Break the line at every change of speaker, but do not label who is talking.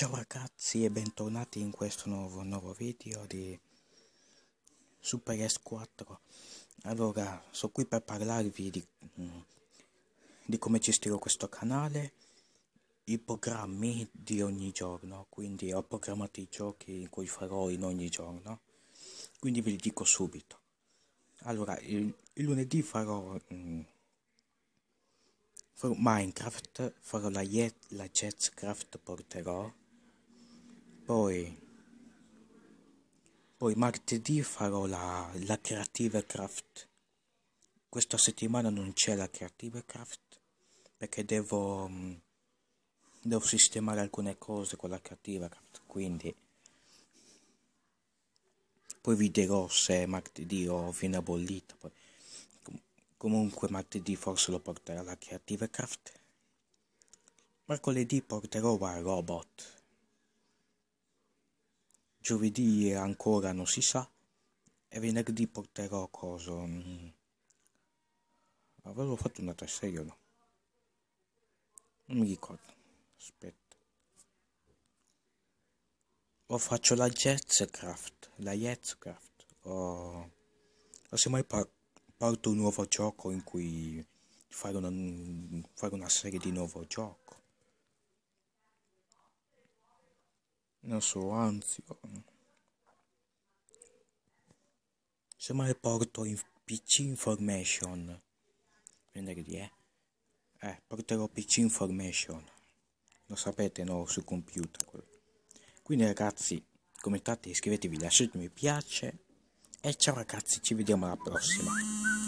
Ciao ragazzi e bentornati in questo nuovo, nuovo video di Super S4 Allora, sono qui per parlarvi di, mm, di come gestire questo canale I programmi di ogni giorno Quindi ho programmato i giochi in cui farò in ogni giorno Quindi ve li dico subito Allora, il, il lunedì farò... Mh, mm, farò Minecraft, farò la, la Jetscraft, porterò poi, poi martedì farò la, la Creative Craft. Questa settimana non c'è la Creative Craft perché devo, mm, devo sistemare alcune cose con la Creative Craft. Quindi, poi vi dirò se martedì ho fine bollita. Poi. Comunque, martedì forse lo porterò alla Creative Craft. Mercoledì porterò a Robot. Giovedì ancora non si sa. E venerdì porterò coso. Mm. Avevo fatto una testa io no. Non mi ricordo. Aspetta. O faccio la jetscraft La jetscraft O... se mai par- parto un nuovo gioco in cui fare una, fare una serie di nuovo gioco. non so, anzi, oh, se semmai porto in PC Information, venerdì, eh? Eh, porterò PC Information, lo sapete, no, sul computer. Quindi ragazzi, commentate, iscrivetevi, lasciate un mi piace, e ciao ragazzi, ci vediamo alla prossima.